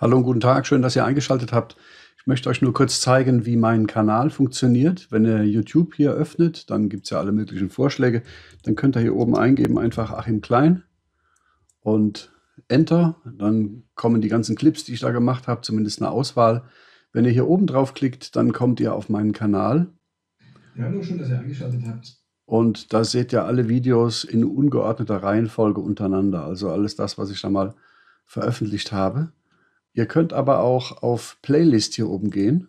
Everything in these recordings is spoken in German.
Hallo und guten Tag, schön, dass ihr eingeschaltet habt. Ich möchte euch nur kurz zeigen, wie mein Kanal funktioniert. Wenn ihr YouTube hier öffnet, dann gibt es ja alle möglichen Vorschläge. Dann könnt ihr hier oben eingeben, einfach Achim Klein und Enter. Dann kommen die ganzen Clips, die ich da gemacht habe, zumindest eine Auswahl. Wenn ihr hier oben drauf klickt, dann kommt ihr auf meinen Kanal. Ja, nur schön, dass ihr eingeschaltet habt. Und da seht ihr alle Videos in ungeordneter Reihenfolge untereinander. Also alles das, was ich da mal veröffentlicht habe. Ihr könnt aber auch auf Playlist hier oben gehen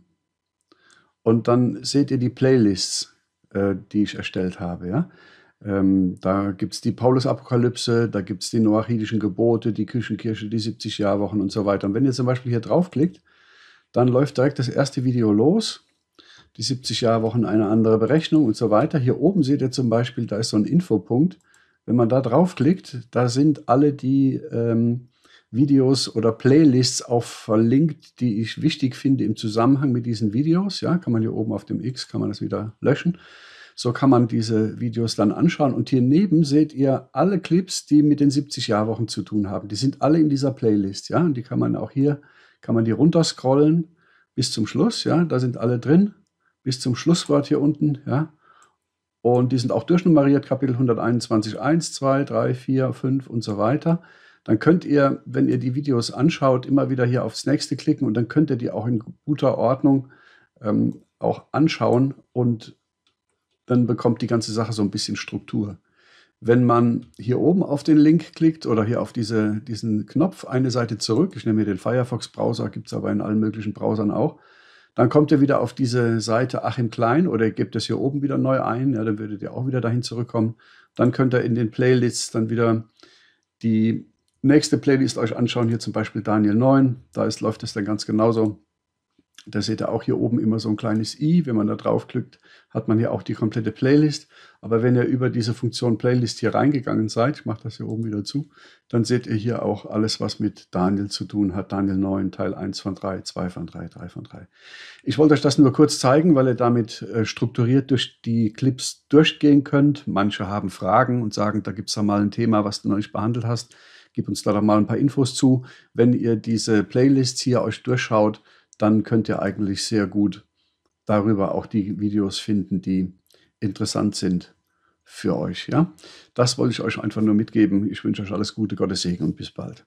und dann seht ihr die Playlists, äh, die ich erstellt habe. Ja? Ähm, da gibt es die Paulus-Apokalypse, da gibt es die noachidischen Gebote, die Küchenkirche, die 70-Jahr-Wochen und so weiter. Und wenn ihr zum Beispiel hier draufklickt, dann läuft direkt das erste Video los. Die 70-Jahr-Wochen, eine andere Berechnung und so weiter. Hier oben seht ihr zum Beispiel, da ist so ein Infopunkt. Wenn man da draufklickt, da sind alle die ähm, Videos oder Playlists auch verlinkt, die ich wichtig finde im Zusammenhang mit diesen Videos. Ja, kann man hier oben auf dem X, kann man das wieder löschen. So kann man diese Videos dann anschauen. Und hier neben seht ihr alle Clips, die mit den 70-Jahr-Wochen zu tun haben. Die sind alle in dieser Playlist. Ja, und die kann man auch hier, kann man die runterscrollen bis zum Schluss. Ja, da sind alle drin. Bis zum Schlusswort hier unten. Ja, und die sind auch durchnummeriert. Kapitel 121, 1, 2, 3, 4, 5 und so weiter dann könnt ihr, wenn ihr die Videos anschaut, immer wieder hier aufs nächste klicken und dann könnt ihr die auch in guter Ordnung ähm, auch anschauen und dann bekommt die ganze Sache so ein bisschen Struktur. Wenn man hier oben auf den Link klickt oder hier auf diese, diesen Knopf eine Seite zurück, ich nehme hier den Firefox-Browser, gibt es aber in allen möglichen Browsern auch, dann kommt ihr wieder auf diese Seite Achim Klein oder ihr gebt es hier oben wieder neu ein, ja, dann würdet ihr auch wieder dahin zurückkommen. Dann könnt ihr in den Playlists dann wieder die nächste Playlist euch anschauen, hier zum Beispiel Daniel 9, da ist, läuft es dann ganz genauso. Da seht ihr auch hier oben immer so ein kleines i. Wenn man da draufklickt, hat man hier auch die komplette Playlist. Aber wenn ihr über diese Funktion Playlist hier reingegangen seid, ich mache das hier oben wieder zu, dann seht ihr hier auch alles, was mit Daniel zu tun hat. Daniel 9, Teil 1 von 3, 2 von 3, 3 von 3. Ich wollte euch das nur kurz zeigen, weil ihr damit äh, strukturiert durch die Clips durchgehen könnt. Manche haben Fragen und sagen, da gibt es da mal ein Thema, was du noch nicht behandelt hast. Gib uns da doch mal ein paar Infos zu. Wenn ihr diese Playlists hier euch durchschaut, dann könnt ihr eigentlich sehr gut darüber auch die Videos finden, die interessant sind für euch. Ja? Das wollte ich euch einfach nur mitgeben. Ich wünsche euch alles Gute, Gottes Segen und bis bald.